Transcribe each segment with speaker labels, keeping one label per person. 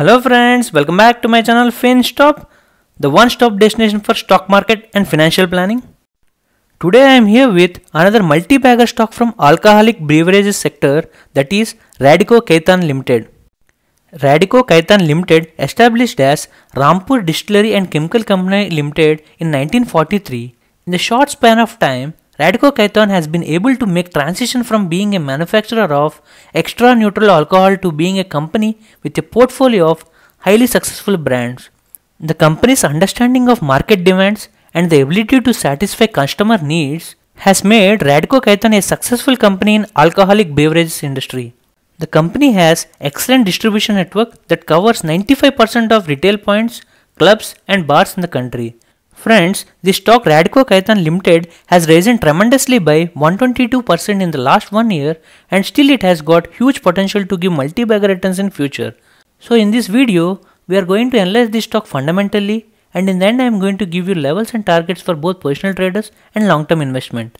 Speaker 1: Hello friends, welcome back to my channel FinStop, the one-stop destination for stock market and financial planning. Today I am here with another multi-bagger stock from alcoholic beverages sector that is Radico Kaitan Limited. Radico Kaitan Limited established as Rampur Distillery and Chemical Company Limited in 1943. In the short span of time, Radko Kaiton has been able to make transition from being a manufacturer of extra neutral alcohol to being a company with a portfolio of highly successful brands. The company's understanding of market demands and the ability to satisfy customer needs has made Radko Kaiton a successful company in alcoholic beverages industry. The company has excellent distribution network that covers 95% of retail points, clubs and bars in the country. Friends, the stock Radco Kaitan Limited has risen tremendously by 122% in the last one year and still it has got huge potential to give multi-bagger returns in future. So in this video, we are going to analyze this stock fundamentally and in the end I am going to give you levels and targets for both personal traders and long-term investment.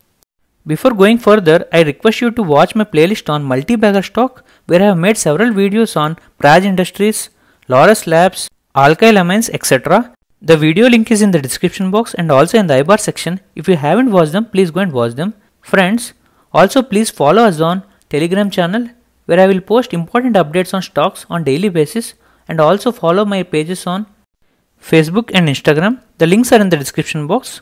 Speaker 1: Before going further, I request you to watch my playlist on multi-bagger stock where I have made several videos on Praj Industries, Laurus Labs, Alkyl Amines etc the video link is in the description box and also in the ibar section. If you haven't watched them, please go and watch them. Friends, also please follow us on Telegram channel where I will post important updates on stocks on daily basis and also follow my pages on Facebook and Instagram. The links are in the description box.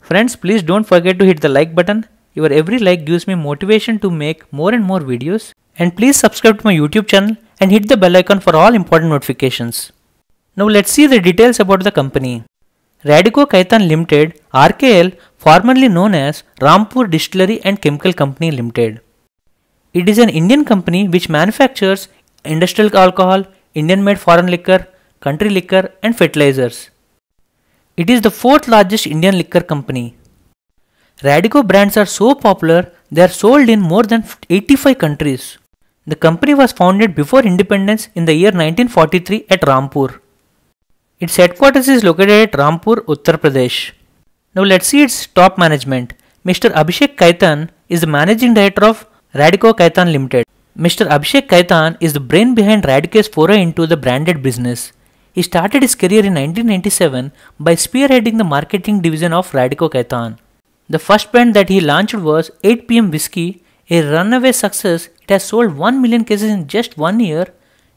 Speaker 1: Friends, please don't forget to hit the like button. Your every like gives me motivation to make more and more videos. And please subscribe to my YouTube channel and hit the bell icon for all important notifications. Now let's see the details about the company. Radico Kaitan Limited, RKL, formerly known as Rampur Distillery and Chemical Company Limited. It is an Indian company which manufactures industrial alcohol, Indian made foreign liquor, country liquor, and fertilizers. It is the fourth largest Indian liquor company. Radico brands are so popular they are sold in more than 85 countries. The company was founded before independence in the year 1943 at Rampur. Its headquarters is located at Rampur, Uttar Pradesh. Now let's see its top management. Mr. Abhishek Kaitan is the managing director of Radico Kaitan Limited. Mr. Abhishek Kaitan is the brain behind Radico's foray into the branded business. He started his career in 1997 by spearheading the marketing division of Radico Kaitan. The first brand that he launched was 8pm Whiskey, a runaway success. It has sold 1 million cases in just one year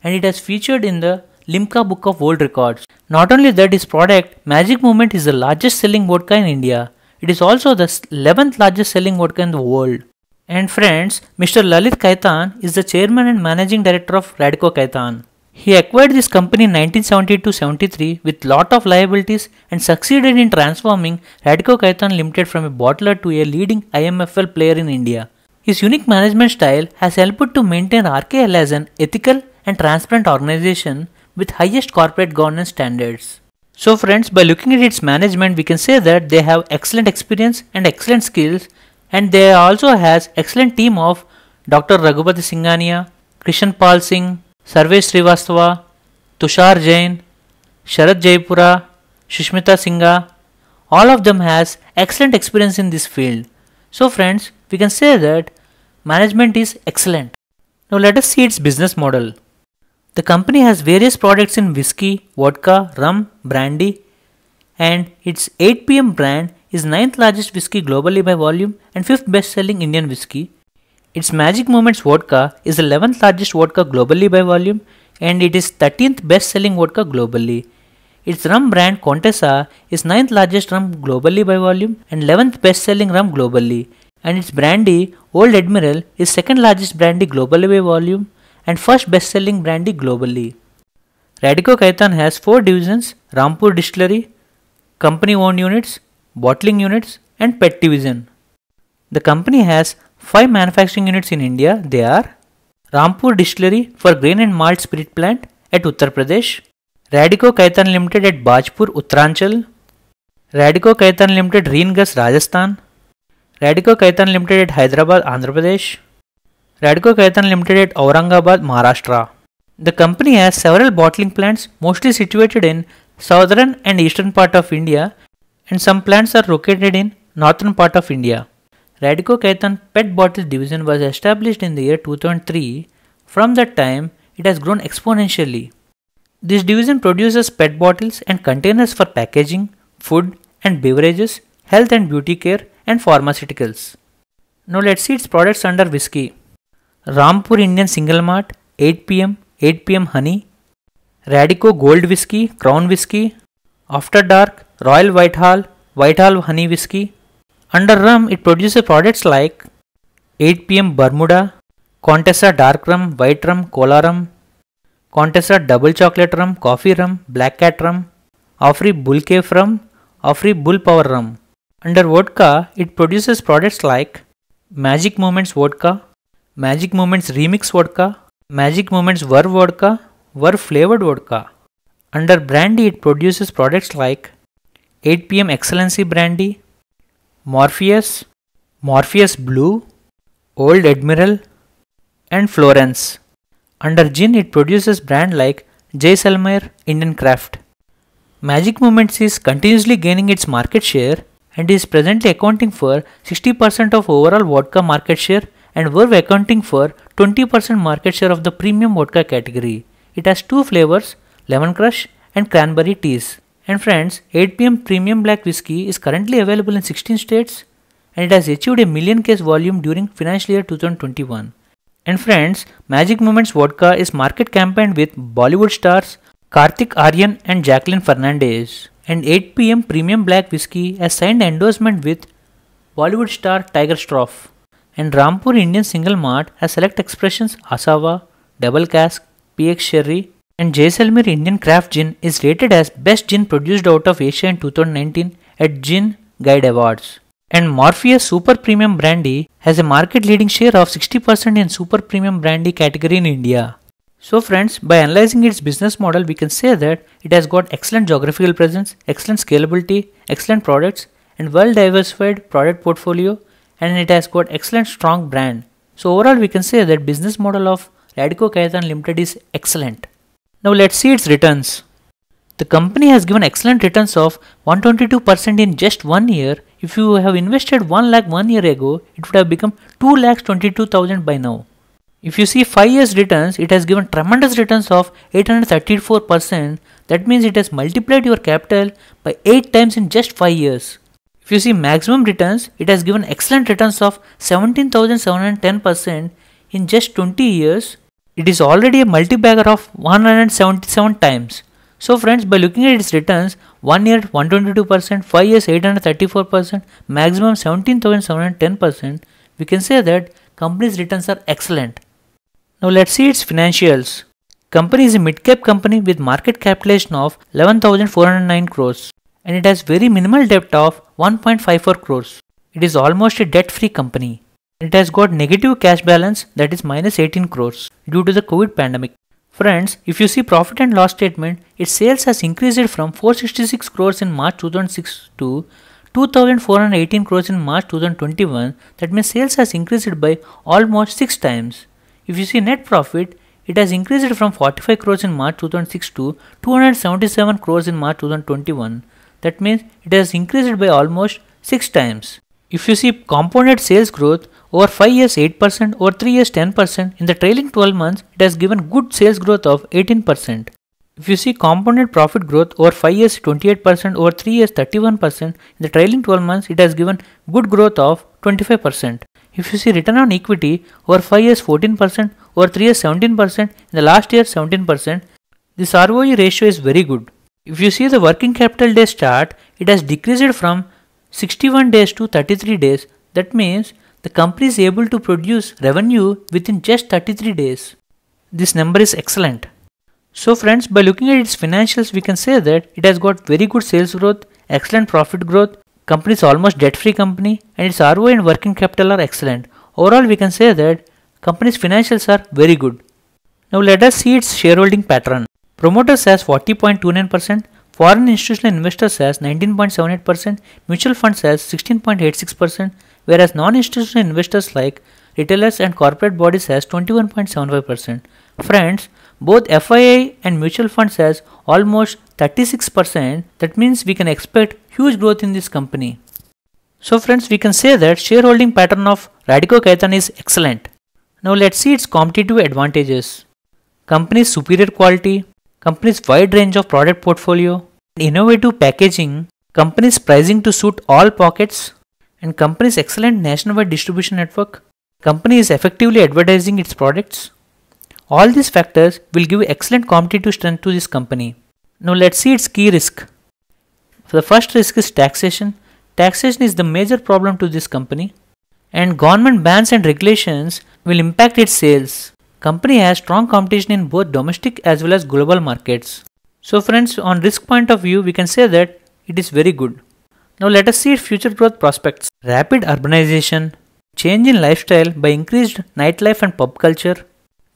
Speaker 1: and it has featured in the Limca Book of World Records. Not only that, his product Magic Moment is the largest selling vodka in India. It is also the 11th largest selling vodka in the world. And friends, Mr. Lalit Kaitan is the chairman and managing director of Radico Kaitan. He acquired this company in 1972-73 with lot of liabilities and succeeded in transforming Radico Kaitan Limited from a bottler to a leading IMFL player in India. His unique management style has helped to maintain RKL as an ethical and transparent organization with highest corporate governance standards. So friends, by looking at its management, we can say that they have excellent experience and excellent skills and they also has excellent team of Dr. Raghupati Singhania, Krishan Pal Singh, Sarvesh Srivastava, Tushar Jain, Sharad Jaipura, Shishmita Singha. All of them has excellent experience in this field. So friends, we can say that management is excellent. Now let us see its business model. The company has various products in whiskey, vodka, rum, brandy, and its 8 pm brand is ninth largest whiskey globally by volume and fifth best selling Indian whiskey. Its Magic Moments vodka is 11th largest vodka globally by volume and it is 13th best selling vodka globally. Its rum brand Contessa is ninth largest rum globally by volume and 11th best selling rum globally. And its brandy Old Admiral is second largest brandy globally by volume and first best-selling brandy globally. Radico Khaitan has four divisions, Rampur Distillery, company-owned units, bottling units and pet division. The company has five manufacturing units in India. They are Rampur Distillery for grain and malt spirit plant at Uttar Pradesh, Radico Khaitan Limited at Bajpur, Uttaranchal, Radico Khaitan Limited, Reengas, Rajasthan, Radico Khaitan Limited at Hyderabad, Andhra Pradesh, Radico Khaitan Limited at Aurangabad, Maharashtra. The company has several bottling plants mostly situated in southern and eastern part of India and some plants are located in northern part of India. Radico Khaitan Pet Bottles division was established in the year 2003. From that time, it has grown exponentially. This division produces pet bottles and containers for packaging, food and beverages, health and beauty care, and pharmaceuticals. Now let's see its products under whiskey. Rampur Indian single malt 8 PM 8 PM honey Radico gold whisky crown whisky after dark royal white hall white hall honey whisky under rum it produce products like 8 PM Bermuda Contessa dark rum white rum cola rum Contessa double chocolate rum coffee rum black cat rum ऑफरी bull केफ rum ऑफरी bull power rum under vodka it produce products like Magic Moments vodka Magic Moments Remix Vodka, Magic Moments Ver Vodka, Ver Flavored Vodka. Under Brandy, it produces products like 8pm Excellency Brandy, Morpheus, Morpheus Blue, Old Admiral, and Florence. Under Gin, it produces brands like Jaisalmer, Indian Craft. Magic Moments is continuously gaining its market share and is presently accounting for 60% of overall vodka market share and were accounting for 20% market share of the premium vodka category. It has two flavors, lemon crush and cranberry teas. And friends, 8pm premium black whiskey is currently available in 16 states and it has achieved a million case volume during financial year 2021. And friends, Magic Moments Vodka is market campaigned with Bollywood stars Karthik Aryan and Jacqueline Fernandez. And 8pm premium black whiskey has signed endorsement with Bollywood star Tiger Shroff and Rampur Indian Single Mart has select expressions Asawa, Double Cask, PX Sherry, and Jaisalmer Indian Craft Gin is rated as best gin produced out of Asia in 2019 at Gin Guide Awards. And Morpheus Super Premium Brandy has a market leading share of 60% in Super Premium Brandy category in India. So friends, by analyzing its business model, we can say that it has got excellent geographical presence, excellent scalability, excellent products, and well diversified product portfolio and it has got excellent strong brand. So overall we can say that business model of Radico Kaitan Limited is excellent. Now let's see its returns. The company has given excellent returns of 122% in just one year. If you have invested 1 lakh one year ago, it would have become 2 lakhs 22,000 by now. If you see 5 years returns, it has given tremendous returns of 834%. That means it has multiplied your capital by 8 times in just 5 years. If you see maximum returns, it has given excellent returns of 17,710% in just 20 years. It is already a multi-bagger of 177 times. So friends, by looking at its returns, 1 year 122%, 5 years 834%, maximum 17,710%, we can say that company's returns are excellent. Now let's see its financials. Company is a mid-cap company with market capitalization of 11,409 crores and it has very minimal debt of 1.54 crores. It is almost a debt free company. It has got negative cash balance that is minus 18 crores due to the COVID pandemic. Friends, if you see profit and loss statement, its sales has increased from 466 crores in March 2006 to 2418 crores in March 2021. That means sales has increased by almost 6 times. If you see net profit, it has increased from 45 crores in March 2006 to 277 crores in March 2021. That means it has increased by almost 6 times. If you see compounded sales growth over 5 years 8% over 3 years 10% in the trailing 12 months it has given good sales growth of 18%. If you see compounded profit growth over 5 years 28% over 3 years 31% in the trailing 12 months it has given good growth of 25%. If you see return on equity over 5 years 14% over 3 years 17% in the last year 17% this ROE ratio is very good. If you see the working capital days chart, it has decreased from 61 days to 33 days. That means the company is able to produce revenue within just 33 days. This number is excellent. So friends, by looking at its financials, we can say that it has got very good sales growth, excellent profit growth, company is almost debt-free company, and its ROI and working capital are excellent. Overall, we can say that company's financials are very good. Now let us see its shareholding pattern. Promoter says 40.29%, foreign institutional investor says 19.78%, mutual fund says 16.86%, whereas non-institutional investors like retailers and corporate bodies says 21.75%. Friends, both FII and mutual fund says almost 36%. That means we can expect huge growth in this company. So friends, we can say that shareholding pattern of Radico Khaitan is excellent. Now let's see its competitive advantages. Company's superior quality, Company's wide range of product portfolio, innovative packaging, company's pricing to suit all pockets, and company's excellent nationwide distribution network, company is effectively advertising its products. All these factors will give excellent competitive strength to this company. Now let's see its key risk. the first risk is taxation. Taxation is the major problem to this company and government bans and regulations will impact its sales. Company has strong competition in both domestic as well as global markets. So friends, on risk point of view, we can say that it is very good. Now let us see future growth prospects. Rapid urbanization, change in lifestyle by increased nightlife and pop culture,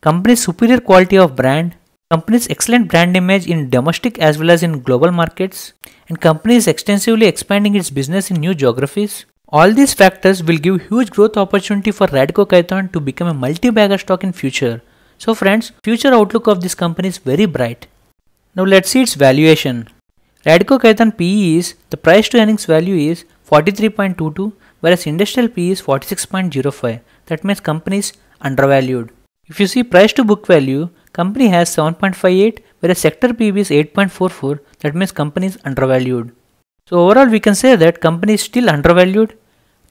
Speaker 1: company's superior quality of brand, company's excellent brand image in domestic as well as in global markets, and company is extensively expanding its business in new geographies, all these factors will give huge growth opportunity for Radco Kaithon to become a multi-bagger stock in future. So friends, future outlook of this company is very bright. Now let's see its valuation. Radco Kaithon PE is, the price to earnings value is 43.22 whereas industrial PE is 46.05. That means company is undervalued. If you see price to book value, company has 7.58 whereas sector PB is 8.44. That means company is undervalued. So overall we can say that company is still undervalued.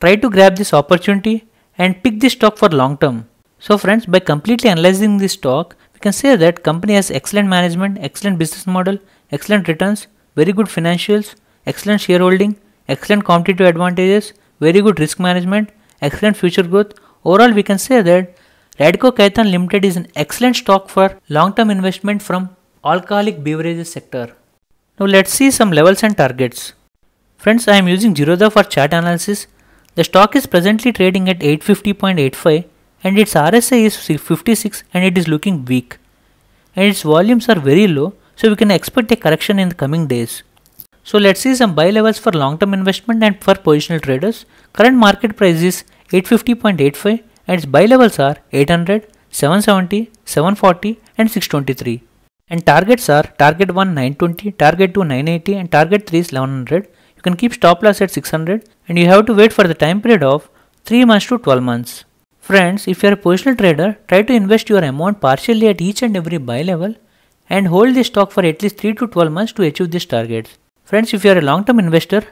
Speaker 1: Try to grab this opportunity and pick this stock for long term. So friends by completely analyzing this stock we can say that company has excellent management, excellent business model, excellent returns, very good financials, excellent shareholding, excellent competitive advantages, very good risk management, excellent future growth. Overall we can say that Radco Kaitan Limited is an excellent stock for long-term investment from alcoholic beverages sector. Now let's see some levels and targets. Friends, I am using Zerodha for chart analysis. The stock is presently trading at 850.85 and its RSI is 56 and it is looking weak. And its volumes are very low so we can expect a correction in the coming days. So let's see some buy levels for long-term investment and for positional traders. Current market price is 850.85 and its buy levels are 800, 770, 740 and 623. And targets are target 1 920, target 2 980 and target 3 is 1100 you can keep stop loss at 600 and you have to wait for the time period of 3 months to 12 months. Friends, if you are a positional trader, try to invest your amount partially at each and every buy level and hold this stock for at least 3 to 12 months to achieve these targets. Friends, if you are a long term investor,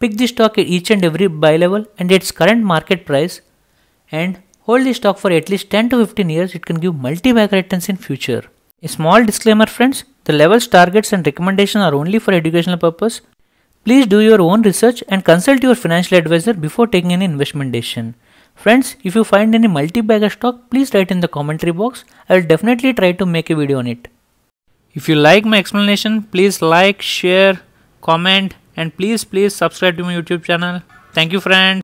Speaker 1: pick this stock at each and every buy level and its current market price and hold this stock for at least 10 to 15 years. It can give multi-bag returns in future. A small disclaimer friends, the levels, targets and recommendations are only for educational purpose Please do your own research and consult your financial advisor before taking any investment decision. Friends, if you find any multi-bagger stock, please write in the commentary box. I will definitely try to make a video on it. If you like my explanation, please like, share, comment and please please subscribe to my YouTube channel. Thank you friends.